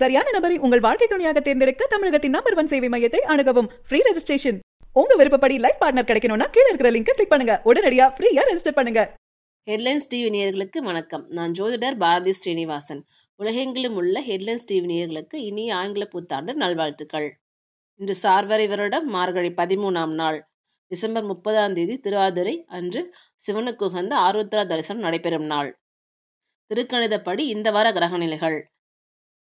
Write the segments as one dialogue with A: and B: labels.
A: சரியான நபரை உங்கள் வாழ்க்கை துணையாக தேர்ந்தெடுக்க தமிழகத்தின் நம்பர் ஒன் சேவை மையத்தை அணுகவும் ஃப்ரீ ரெஜிஸ்ட்ரேஷன் உங்க விருப்பப்படி லைஃப் பார்ட்னர் கிடைக்கணும்னா கீழே இருக்கிற லிங்க் கிளிக் பண்ணுங்க உடனடியா ஃப்ரீயா ரெஜிஸ்டர் பண்ணுங்க ஹெட்லைன்ஸ் டிவி நேயர்களுக்கு வணக்கம் நான் ஜோதிடர் பாரதி ஸ்ரீனிவாசன் உலகெங்கிலும் உள்ள ஹெட்லைன்ஸ் டிவி நேயர்களுக்கு இனிய ஆங்கில புத்தாண்டு நல்வாழ்த்துக்கள் இன்று சார்வரை வருடம் மார்கழி பதிமூணாம் நாள் டிசம்பர் முப்பதாம் தேதி திருவாதிரை அன்று சிவனுக்கு உகந்த ஆருத்ரா தரிசனம் நடைபெறும் நாள் திருக்கணிதப்படி இந்த வார கிரக நிலைகள்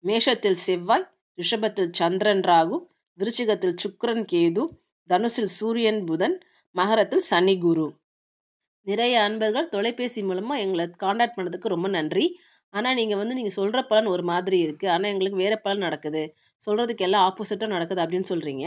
A: மேஷத்தில் செவ்வாய் ரிஷபத்தில் சந்திரன் ராகு விருச்சிகத்தில் சுக்ரன் கேது தனுசில் சூரியன் புதன் மகரத்தில் சனி குரு நிறைய அன்பர்கள் தொலைபேசி மூலமாக எங்களை காண்டாக்ட் பண்ணதுக்கு ரொம்ப நன்றி ஆனால் நீங்கள் வந்து நீங்கள் சொல்கிற பலன் ஒரு மாதிரி இருக்குது ஆனால் எங்களுக்கு வேறு பலன் நடக்குது சொல்கிறதுக்கு எல்லாம் ஆப்போசிட்டாக நடக்குது அப்படின்னு சொல்கிறீங்க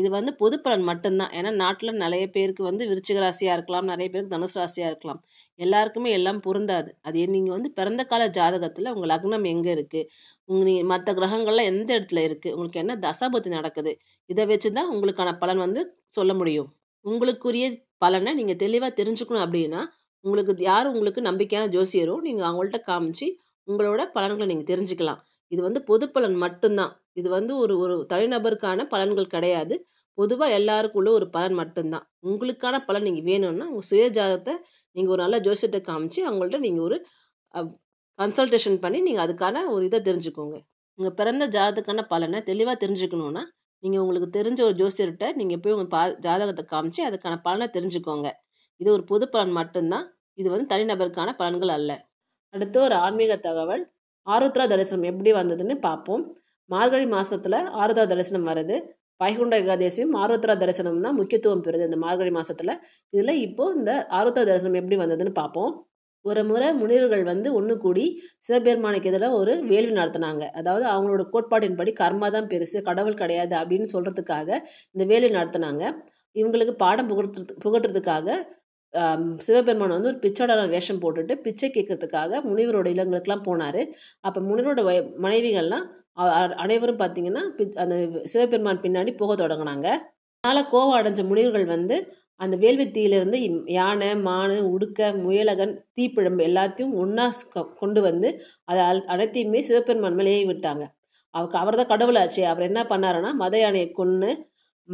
A: இது வந்து பொது பலன் மட்டும்தான் ஏன்னா நாட்டில் நிறைய பேருக்கு வந்து விருச்சிக ராசியாக இருக்கலாம் நிறைய பேருக்கு தனுசு ராசியாக இருக்கலாம் எல்லாருக்குமே எல்லாம் பொருந்தாது அது நீங்கள் வந்து பிறந்த கால ஜாதகத்தில் உங்கள் லக்னம் எங்கே இருக்குது உங்கள் நீ மற்ற கிரகங்கள்லாம் எந்த இடத்துல இருக்குது உங்களுக்கு என்ன தசாபத்தி நடக்குது இதை வச்சு தான் உங்களுக்கான பலன் வந்து சொல்ல முடியும் உங்களுக்குரிய பலனை நீங்கள் தெளிவாக தெரிஞ்சுக்கணும் அப்படின்னா உங்களுக்கு யார் உங்களுக்கு நம்பிக்கையான ஜோசியரோ நீங்கள் அவங்கள்ட்ட காமிச்சு உங்களோட பலன்களை நீங்கள் தெரிஞ்சுக்கலாம் இது வந்து பொது பலன் மட்டும்தான் இது வந்து ஒரு ஒரு தனிநபருக்கான பலன்கள் கிடையாது பொதுவாக எல்லாருக்கும் உள்ள ஒரு பலன் மட்டும்தான் உங்களுக்கான பலன் நீங்கள் வேணும்னா உங்கள் சுய நீங்கள் ஒரு நல்ல ஜோசியத்தை காமிச்சு அவங்கள்ட்ட நீங்கள் ஒரு கன்சல்டேஷன் பண்ணி நீங்கள் அதுக்கான ஒரு இதை தெரிஞ்சுக்கோங்க உங்கள் பிறந்த ஜாதகத்துக்கான பலனை தெளிவாக தெரிஞ்சுக்கணுன்னா நீங்கள் உங்களுக்கு தெரிஞ்ச ஒரு ஜோசியர்கிட்ட நீங்கள் போய் உங்கள் பா ஜாதகத்தை காமிச்சு அதுக்கான பலனை தெரிஞ்சுக்கோங்க இது ஒரு பொது பலன் மட்டும்தான் இது வந்து தனிநபருக்கான பலன்கள் அல்ல அடுத்து ஒரு ஆன்மீக தகவல் ஆருத்ரா தரிசனம் எப்படி வந்ததுன்னு பார்ப்போம் மார்கழி மாதத்தில் ஆருத்ரா தரிசனம் வருது வைகுண்ட ஏகாதேசியும் ஆருத்ரா தரிசனம் தான் முக்கியத்துவம் பெறுது இந்த மார்கழி மாதத்தில் இதில் இப்போது இந்த ஆருத்ரா தரிசனம் எப்படி வந்ததுன்னு பார்ப்போம் ஒரு முறை முனிவர்கள் வந்து ஒன்று கூடி சிவபெருமானுக்கு எதிராக ஒரு வேள்வி நடத்தினாங்க அதாவது அவங்களோட கோட்பாட்டின்படி கர்மா தான் பெருசு கடவுள் கிடையாது அப்படின்னு சொல்கிறதுக்காக இந்த வேள்வி நடத்தினாங்க இவங்களுக்கு பாடம் புகட்டு புகட்டுறதுக்காக சிவபெருமான் வந்து ஒரு பிச்சோட வேஷம் போட்டுட்டு பிச்சை கேட்கறதுக்காக முனிவரோட இல்லங்களுக்கெல்லாம் போனார் அப்போ முனிவரோட மனைவிகள்லாம் அனைவரும் பார்த்திங்கன்னா அந்த சிவபெருமான் பின்னாடி போக தொடங்கினாங்க அதனால் கோவம் அடைஞ்ச முனிவர்கள் வந்து அந்த வேள்வி யானை மானு உடுக்க முயலகன் தீப்பிழம்பு எல்லாத்தையும் ஒன்றா கொண்டு வந்து அதை அனைத்தையுமே சிவபெருமான் மேலேயே விட்டாங்க அவருக்கு அவர் தான் கடவுளாச்சு அவர் என்ன பண்ணாருன்னா மத யானையை கொன்று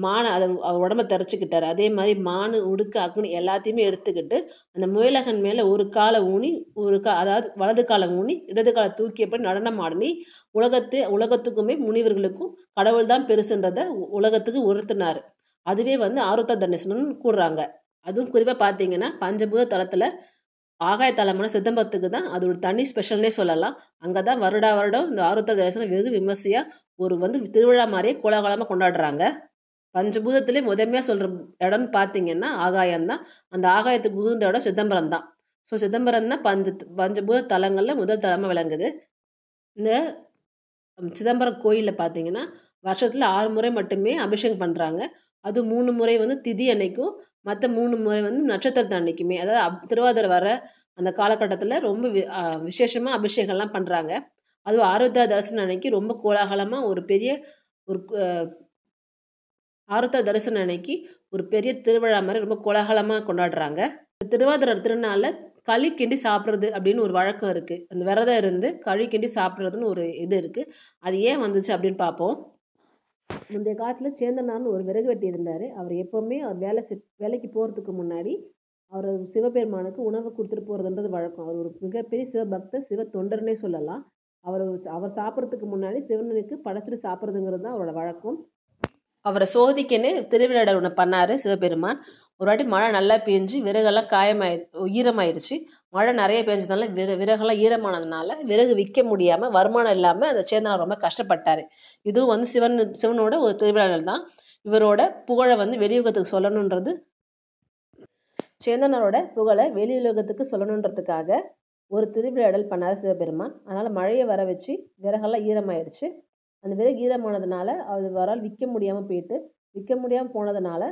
A: மானை அதை உடம்ப தரைச்சிக்கிட்டார் அதே மாதிரி மானு உடுக்கு அக்னி எல்லாத்தையுமே எடுத்துக்கிட்டு அந்த முயலகன் மேலே ஒரு காலை ஊனி ஒரு கா அதாவது வலது காலை ஊனி இடது காலை தூக்கியப்படி நடனம் ஆடினி உலகத்து உலகத்துக்குமே முனிவர்களுக்கும் கடவுள் தான் பெருசுன்றதை உலகத்துக்கு உணர்த்தினார் அதுவே வந்து ஆருத்த தண்டேசனம்னு கூடுறாங்க அதுவும் குறிப்பாக பார்த்தீங்கன்னா பஞ்சபூத தளத்தில் ஆகாய தலமான சிதம்பரத்துக்கு தான் அது ஒரு தனி ஸ்பெஷல்னே சொல்லலாம் அங்கே தான் வருடா வருடம் இந்த ஆருத்த தரிசனம் வெகு விமர்சையாக ஒரு வந்து திருவிழா மாதிரியே கோலாகலமாக கொண்டாடுறாங்க பஞ்சபூதத்திலே முதன்மையாக சொல்கிற இடம்னு பார்த்தீங்கன்னா ஆகாயம் தான் அந்த ஆகாயத்துக்கு உகுந்த இடம் சிதம்பரம் தான் ஸோ சிதம்பரம் தான் பஞ்ச பஞ்சபூத தலங்களில் முதல் தலமாக விளங்குது இந்த சிதம்பரம் கோயிலில் பார்த்தீங்கன்னா வருஷத்தில் ஆறு முறை மட்டுமே அபிஷேகம் பண்ணுறாங்க அது மூணு முறை வந்து திதி அன்னைக்கும் மற்ற மூணு முறை வந்து நட்சத்திரத்தை அன்னைக்குமே அதாவது திருவாதிரை வர அந்த காலகட்டத்தில் ரொம்ப விசேஷமாக அபிஷேகம்லாம் பண்ணுறாங்க அதுவும் ஆரோத்தியா தரிசனம் அன்னைக்கு ரொம்ப கோலாகலமாக ஒரு பெரிய ஒரு ஆருத்த தரிசனம் அன்னைக்கு ஒரு பெரிய திருவிழா மாதிரி ரொம்ப கோலாகலமாக கொண்டாடுறாங்க திருவாதிரை திருநாளில் களி கிண்டி சாப்பிட்றது அப்படின்னு ஒரு வழக்கம் இருக்குது அந்த விரதம் இருந்து களி கிண்டி சாப்பிட்றதுன்னு ஒரு இது இருக்குது அது ஏன் வந்துச்சு அப்படின்னு பார்ப்போம் முந்தைய காலத்தில் சேந்தனார்னு ஒரு விறகு வெட்டி இருந்தார் அவர் எப்போவுமே அவர் வேலை வேலைக்கு போகிறதுக்கு முன்னாடி அவர் சிவபெருமானுக்கு உணவு கொடுத்துட்டு போகிறதுன்றது வழக்கம் அவர் ஒரு மிகப்பெரிய சிவபக்தர் சிவ தொண்டர்னே சொல்லலாம் அவர் அவர் சாப்பிட்றதுக்கு முன்னாடி சிவனுக்கு படைச்சிட்டு சாப்பிட்றதுங்கிறது தான் அவரோட வழக்கம் அவரை சோதிக்கன்னு திருவிளையாடல் ஒன்று பண்ணார் சிவபெருமான் ஒரு வாட்டி மழை நல்லா பெஞ்சு விறகெல்லாம் காயமாயிரு ஈரமாயிருச்சு மழை நிறைய பெஞ்சதுனால விற விறகெல்லாம் ஈரமானதுனால விறகு விற்க முடியாமல் வருமானம் இல்லாமல் அந்த சேந்தனார் ரொம்ப கஷ்டப்பட்டார் இதுவும் வந்து சிவன் சிவனோட ஒரு திருவிழாடல் தான் இவரோட புகழை வந்து வெளியுகத்துக்கு சொல்லணுன்றது சேந்தனரோட புகழை வெளியுலகத்துக்கு சொல்லணுன்றதுக்காக ஒரு திருவிழாடல் பண்ணார் சிவபெருமான் அதனால் மழையை வர வச்சு விறகெல்லாம் ஈரமாயிடுச்சு அந்த விறகு ஈரமானதுனால அது அவரால் விற்க முடியாமல் போயிட்டு விற்க முடியாமல் போனதுனால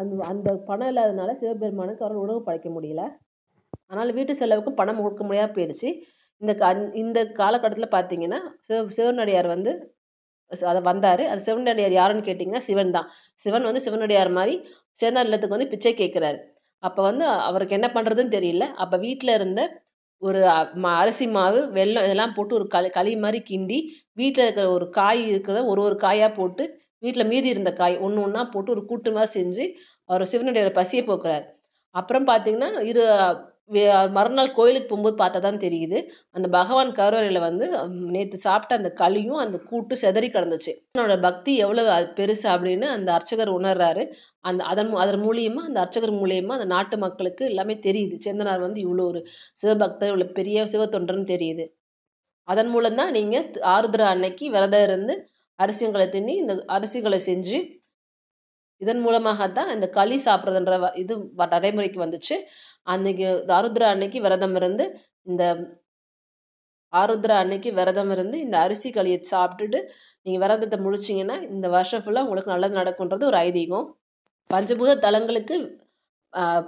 A: அந்த அந்த பணம் இல்லாததுனால சிவபெருமானுக்கு அவரால் உணவு படைக்க முடியல அதனால் வீட்டு செலவுக்கும் பணம் கொடுக்க முடியாமல் போயிடுச்சு இந்த கா இந்த காலகட்டத்தில் பார்த்தீங்கன்னா சிவ சிவனடியார் வந்து அதை வந்தார் அந்த சிவனடியார் யாருன்னு கேட்டிங்கன்னா சிவன் தான் சிவன் வந்து சிவனடியார் மாதிரி சேர்ந்த இல்லத்துக்கு வந்து பிச்சை கேட்குறாரு அப்போ வந்து அவருக்கு என்ன பண்ணுறதுன்னு தெரியல அப்போ வீட்டில் இருந்த ஒரு அரிசி மாவு வெல்லம் இதெல்லாம் போட்டு ஒரு களி களி மாதிரி கிண்டி வீட்டில் இருக்கிற ஒரு காய் இருக்கிற ஒரு ஒரு காயாக போட்டு வீட்டில் மீதி இருந்த காய் ஒன்று ஒன்றா போட்டு ஒரு கூட்டு மாதிரி செஞ்சு அவர் சிவனுடைய பசியை போக்குறார் அப்புறம் பார்த்தீங்கன்னா இரு மறுநாள் கோயிலுக்கு போகும்போது பார்த்தா தான் தெரியுது அந்த பகவான் கருவறையில் வந்து நேற்று சாப்பிட்ட அந்த களியும் அந்த கூட்டு செதறி கிடந்துச்சு என்னோட பக்தி எவ்வளோ பெருசு அப்படின்னு அந்த அர்ச்சகர் உணர்றாரு அந்த அதன் அதன் மூலியமாக அந்த அர்ச்சகர் மூலியமாக அந்த நாட்டு மக்களுக்கு எல்லாமே தெரியுது சேந்தனார் வந்து இவ்வளோ ஒரு சிவபக்தர் இவ்வளோ பெரிய சிவத்தொன்றுன்னு தெரியுது அதன் மூலம்தான் நீங்கள் ஆருத்ரா அன்னைக்கு விரதம் இருந்து அரிசியங்களை தின்னி இந்த அரிசிகளை செஞ்சு இதன் மூலமாக தான் இந்த களி சாப்பிட்றதுன்ற இது நடைமுறைக்கு வந்துச்சு அன்னைக்கு தாருத்ரா அன்னைக்கு விரதம் இருந்து இந்த ஆருத்ரா அன்னைக்கு விரதம் இருந்து இந்த அரிசி களியை சாப்பிட்டுட்டு நீங்கள் விரதத்தை முடிச்சிங்கன்னா இந்த வருஷம் ஃபுல்லாக உங்களுக்கு நல்லது நடக்குன்றது ஒரு ஐதீகம் பஞ்சபூத தலங்களுக்கு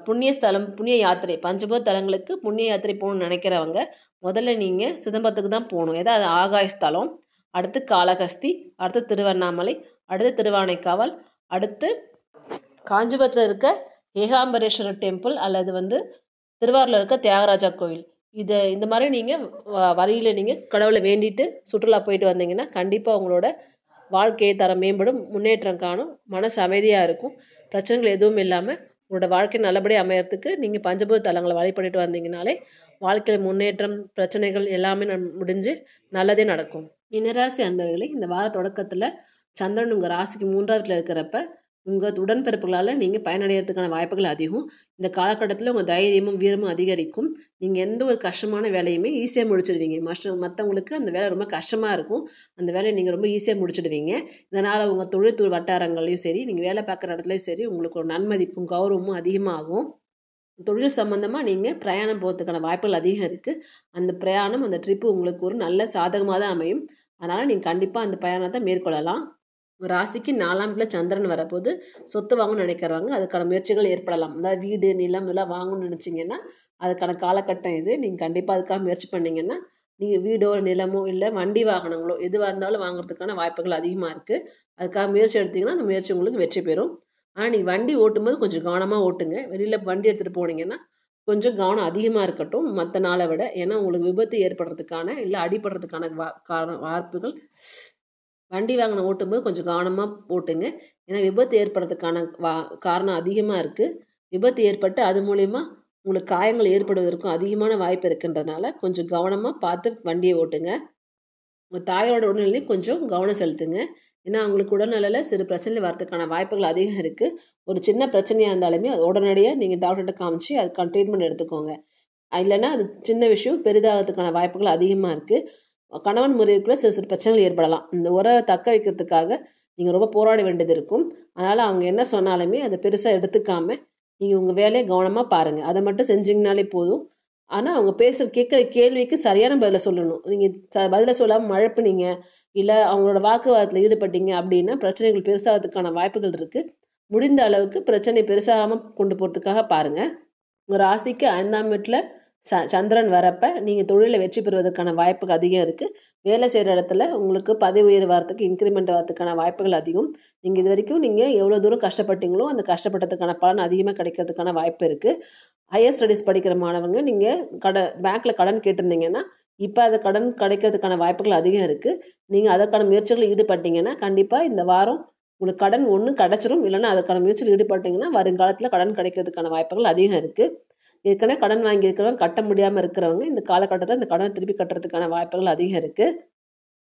A: புண்ணிய ஸ்தலம் புண்ணிய யாத்திரை பஞ்சபூத தலங்களுக்கு புண்ணிய யாத்திரை போகணும்னு நினைக்கிறவங்க முதல்ல நீங்கள் சிதம்பரத்துக்கு தான் போகணும் ஏதாவது ஆகாய ஸ்தலம் அடுத்து காளகஸ்தி அடுத்து திருவண்ணாமலை அடுத்து திருவானைக்காவல் அடுத்து காஞ்சிபுரத்தில் இருக்க ஏகாம்பரேஸ்வரர் டெம்பிள் அல்லது வந்து திருவாரூரில் இருக்க தியாகராஜா கோயில் இதை இந்த மாதிரி நீங்கள் வரியில் நீங்கள் கடவுளை வேண்டிட்டு சுற்றுலா போயிட்டு வந்தீங்கன்னா கண்டிப்பாக உங்களோட வாழ்க்கையை தரம் மேம்படும் முன்னேற்றம் காணும் மனசு அமைதியாக இருக்கும் பிரச்சனைகள் எதுவும் இல்லாமல் உங்களோட வாழ்க்கை நல்லபடியாக அமையறதுக்கு நீங்கள் பஞ்சபூத தலங்களை வழிபட்டுட்டு வந்தீங்கனாலே வாழ்க்கையில் முன்னேற்றம் பிரச்சனைகள் எல்லாமே முடிஞ்சு நல்லதே நடக்கும் இனராசி அன்பர்களே இந்த வார தொடக்கத்தில் சந்திரன் உங்கள் ராசிக்கு மூன்றாவதுல இருக்கிறப்ப உங்கள் உடன்பிறப்புகளால் நீங்கள் பயனடைகிறதுக்கான வாய்ப்புகள் அதிகம் இந்த காலகட்டத்தில் உங்கள் தைரியமும் வீரமும் அதிகரிக்கும் நீங்கள் எந்த ஒரு கஷ்டமான வேலையுமே ஈஸியாக முடிச்சிடுவீங்க மற்ற மற்றவங்களுக்கு அந்த வேலை ரொம்ப கஷ்டமாக இருக்கும் அந்த வேலையை நீங்கள் ரொம்ப ஈஸியாக முடிச்சிடுவீங்க இதனால் உங்கள் தொழில் வட்டாரங்களையும் சரி நீங்கள் வேலை பார்க்குற இடத்துலையும் சரி உங்களுக்கு ஒரு நன்மதிப்பும் கௌரவமும் அதிகமாகும் தொழில் சம்மந்தமாக நீங்கள் பிரயாணம் போகிறதுக்கான வாய்ப்புகள் அதிகம் இருக்குது அந்த பிரயாணம் அந்த ட்ரிப்பு உங்களுக்கு ஒரு நல்ல சாதகமாக தான் அமையும் அதனால் நீங்கள் கண்டிப்பாக அந்த பயணத்தை மேற்கொள்ளலாம் ராசிக்கு நாலாம் பிள்ளை சந்திரன் வரப்போது சொத்து வாங்கணும்னு நினைக்கிறவங்க அதுக்கான முயற்சிகள் ஏற்படலாம் அதாவது வீடு நிலம் இதெல்லாம் வாங்கணும்னு நினச்சிங்கன்னா அதுக்கான காலகட்டம் இது நீங்கள் கண்டிப்பாக அதுக்காக முயற்சி பண்ணிங்கன்னா நீங்கள் வீடோ நிலமோ இல்லை வண்டி வாகனங்களோ எதுவாக இருந்தாலும் வாங்குறதுக்கான வாய்ப்புகள் அதிகமாக இருக்குது அதுக்காக முயற்சி எடுத்திங்கன்னா அந்த முயற்சி உங்களுக்கு வெற்றி பெறும் ஆனால் நீங்கள் வண்டி ஓட்டும்போது கொஞ்சம் கவனமாக ஓட்டுங்க வெளியில் வண்டி எடுத்துகிட்டு போனீங்கன்னா கொஞ்சம் கவனம் அதிகமாக இருக்கட்டும் மற்ற நாளை விட ஏன்னா உங்களுக்கு விபத்து ஏற்படுறதுக்கான இல்லை அடிபடுறதுக்கான வா காரண வாய்ப்புகள் வண்டி வாகனம் ஓட்டும்போது கொஞ்சம் கவனமாக ஓட்டுங்க ஏன்னா விபத்து ஏற்படுறதுக்கான வா காரணம் அதிகமாக இருக்குது விபத்து ஏற்பட்டு அது மூலயமா உங்களுக்கு காயங்கள் ஏற்படுவதற்கும் அதிகமான வாய்ப்பு இருக்குன்றதுனால கொஞ்சம் கவனமாக பார்த்து வண்டியை ஓட்டுங்க உங்கள் தாயோட உடல்நிலையும் கொஞ்சம் கவனம் செலுத்துங்க ஏன்னா அவங்களுக்கு உடல்நிலையில் சிறு பிரச்சனை வரதுக்கான வாய்ப்புகள் அதிகம் இருக்குது ஒரு சின்ன பிரச்சனையாக இருந்தாலுமே அது உடனடியாக நீங்கள் டாக்டர்கிட்ட காமிச்சு அதுக்கான ட்ரீட்மெண்ட் எடுத்துக்கோங்க இல்லைன்னா அது சின்ன விஷயம் பெரிதாகிறதுக்கான வாய்ப்புகள் அதிகமாக இருக்குது கணவன் முறைக்குள்ளே சிறு சிறு பிரச்சனைகள் ஏற்படலாம் இந்த உறவை தக்க வைக்கிறதுக்காக நீங்கள் ரொம்ப போராட வேண்டியது இருக்கும் அதனால் அவங்க என்ன சொன்னாலுமே அதை பெருசாக எடுத்துக்காமல் நீங்கள் உங்கள் வேலையை கவனமாக பாருங்கள் அதை மட்டும் செஞ்சிங்கனாலே போதும் ஆனால் அவங்க பேசுகிற கேட்குற கேள்விக்கு சரியான பதிலை சொல்லணும் நீங்கள் ச பதிலை சொல்லாமல் மழப்பினீங்க இல்லை அவங்களோட வாக்குவாதத்தில் ஈடுபட்டீங்க அப்படின்னா பிரச்சனைகள் பெருசாகிறதுக்கான வாய்ப்புகள் இருக்குது முடிந்த அளவுக்கு பிரச்சனை பெருசாகாமல் கொண்டு போகிறதுக்காக பாருங்கள் உங்கள் ராசிக்கு ஐந்தாம் வீட்டில் ச சந்திரன் வரப்போ நீங்கள் தொழிலில் வெற்றி பெறுவதற்கான வாய்ப்புகள் அதிகம் இருக்குது வேலை செய்கிற இடத்துல உங்களுக்கு பதவி உயர் வரத்துக்கு இன்க்ரிமெண்ட் வரத்துக்கான வாய்ப்புகள் அதிகம் நீங்கள் இது வரைக்கும் நீங்கள் எவ்வளோ தூரம் கஷ்டப்பட்டீங்களோ அந்த கஷ்டப்பட்டதுக்கான பலன் அதிகமாக கிடைக்கிறதுக்கான வாய்ப்பு இருக்குது ஹையர் ஸ்டடீஸ் படிக்கிற மாணவங்க நீங்கள் கட பேங்க்கில் கடன் கேட்டிருந்தீங்கன்னா இப்போ அது கடன் கிடைக்கிறதுக்கான வாய்ப்புகள் அதிகம் இருக்குது நீங்கள் அதற்கான முயற்சிகளில் ஈடுபட்டீங்கன்னா கண்டிப்பாக இந்த வாரம் உங்களுக்கு கடன் ஒன்று கிடச்சிரும் இல்லைன்னா அதுக்கான முயற்சியில் ஈடுபட்டிங்கன்னா வருங்காலத்தில் கடன் கிடைக்கிறதுக்கான வாய்ப்புகள் அதிகம் இருக்குது ஏற்கனவே கடன் வாங்கியிருக்கிறவங்க கட்ட முடியாமல் இருக்கிறவங்க இந்த காலகட்டத்தில் இந்த கடனை திருப்பி கட்டுறதுக்கான வாய்ப்புகள் அதிகம் இருக்குது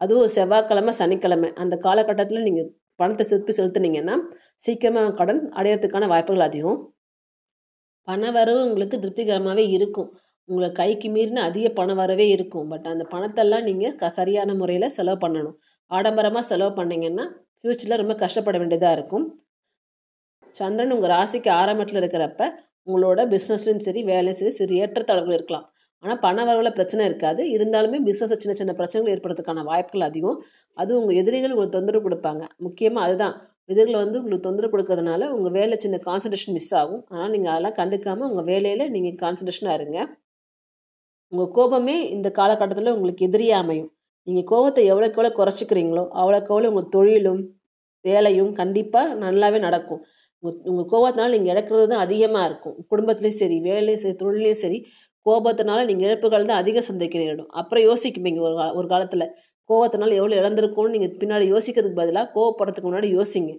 A: அதுவும் செவ்வாய்க்கிழமை சனிக்கிழமை அந்த காலகட்டத்தில் நீங்கள் பணத்தை திருப்பி செலுத்துனீங்கன்னா சீக்கிரமாக கடன் அடையிறதுக்கான வாய்ப்புகள் அதிகம் பண வரவு உங்களுக்கு திருப்திகரமாகவே இருக்கும் உங்களை கைக்கு மீறின அதிக பணம் வரவே இருக்கும் பட் அந்த பணத்தெல்லாம் நீங்கள் க சரியான முறையில் செலவு பண்ணணும் ஆடம்பரமாக செலவு பண்ணிங்கன்னா ஃப்யூச்சரில் ரொம்ப கஷ்டப்பட வேண்டியதாக இருக்கும் சந்திரன் உங்கள் ராசிக்கு ஆரம்பத்தில் இருக்கிறப்ப உங்களோட பிஸ்னஸ்லையும் சரி வேலையும் சரி சிறு ஏற்றத்தாழ்வுகள் இருக்கலாம் ஆனால் பண வரவில் பிரச்சனை இருக்காது இருந்தாலுமே பிஸ்னஸ் சின்ன சின்ன பிரச்சனைகள் ஏற்படுறதுக்கான வாய்ப்புகள் அதிகம் அதுவும் உங்கள் எதிரிகள் உங்களுக்கு தொந்தரவு கொடுப்பாங்க முக்கியமாக அதுதான் எதிரிகள் வந்து உங்களுக்கு தொந்தரவு கொடுக்கறதுனால உங்கள் வேலை சின்ன கான்சன்ட்ரேஷன் மிஸ் ஆகும் ஆனால் நீங்கள் அதெல்லாம் கண்டுக்காமல் உங்கள் வேலையில் நீங்கள் கான்சன்ட்ரேஷனாக இருங்க உங்கள் கோபமே இந்த காலகட்டத்தில் உங்களுக்கு எதிரியாக அமையும் நீங்கள் கோபத்தை எவ்வளோக்கு எவ்வளோ குறைச்சிக்கிறீங்களோ அவ்வளோக்கு எவ்வளோ உங்கள் தொழிலும் வேலையும் கண்டிப்பாக நல்லாவே நடக்கும் உங்கள் உங்கள் கோபத்தினால நீங்கள் இழக்கிறது தான் அதிகமாக இருக்கும் குடும்பத்துலேயும் சரி வேலையும் சரி தொழிலையும் சரி கோபத்தினால நீங்கள் இழப்புகள் தான் அதிக சந்திக்கிற இடம் அப்புறம் யோசிக்குவீங்க ஒரு ஒரு காலத்தில் கோவத்தினால எவ்வளோ இழந்திருக்கும்னு நீங்கள் பின்னாடி யோசிக்கிறதுக்கு பதிலாக கோவப்படுறதுக்கு முன்னாடி யோசிங்க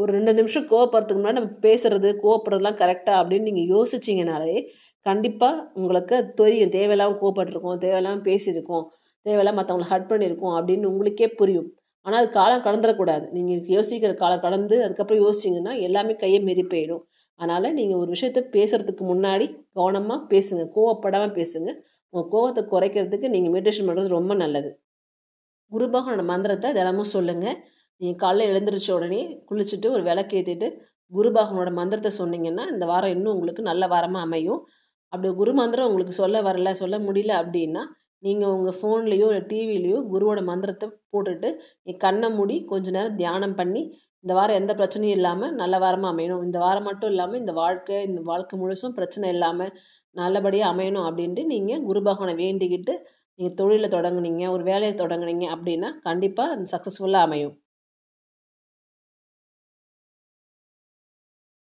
A: ஒரு ரெண்டு நிமிஷம் கோவப்படுறதுக்கு முன்னாடி நம்ம பேசுறது கோவப்படுறதுலாம் கரெக்டாக அப்படின்னு நீங்கள் யோசிச்சிங்கனாலே கண்டிப்பாக உங்களுக்கு தெரியும் தேவையில்லாமல் கோவப்பட்டிருக்கோம் தேவையில்லாமல் பேசியிருக்கோம் தேவையில்லாமல் மற்றவங்களை ஹர்ட் பண்ணியிருக்கோம் அப்படின்னு உங்களுக்கே புரியும் ஆனால் அது காலம் கடந்துடக்கூடாது நீங்கள் யோசிக்கிற காலம் கடந்து அதுக்கப்புறம் யோசிச்சிங்கன்னா எல்லாமே கையை மீறி போயிடும் அதனால் நீங்கள் ஒரு விஷயத்த பேசுகிறதுக்கு முன்னாடி கவனமாக பேசுங்க கோவப்படாமல் பேசுங்க உங்கள் கோவத்தை குறைக்கிறதுக்கு நீங்கள் மெடிடேஷன் பண்ணுறது ரொம்ப நல்லது குரு மந்திரத்தை தினமும் சொல்லுங்கள் நீங்கள் காலைல எழுந்திரிச்ச உடனே குளிச்சுட்டு ஒரு விளக்கேற்றிட்டு குரு மந்திரத்தை சொன்னீங்கன்னா இந்த வாரம் இன்னும் உங்களுக்கு நல்ல வாரமாக அமையும் அப்படி குரு மந்திரம் உங்களுக்கு சொல்ல வரல சொல்ல முடியல அப்படின்னா நீங்கள் உங்கள் ஃபோன்லேயோ இல்லை டிவிலேயோ குருவோட மந்திரத்தை போட்டுட்டு நீ கண்ணை மூடி கொஞ்சம் நேரம் தியானம் பண்ணி இந்த வாரம் எந்த பிரச்சனையும் இல்லாமல் நல்ல வாரமாக அமையணும் இந்த வாரம் மட்டும் இல்லாமல் இந்த வாழ்க்கை இந்த வாழ்க்கை முழுசும் பிரச்சனை இல்லாமல் நல்லபடியாக அமையணும் அப்படின்ட்டு நீங்கள் குரு பகவானை வேண்டிக்கிட்டு நீங்கள் தொழிலை தொடங்குனீங்க ஒரு வேலையை தொடங்குனீங்க அப்படின்னா கண்டிப்பாக சக்ஸஸ்ஃபுல்லாக அமையும்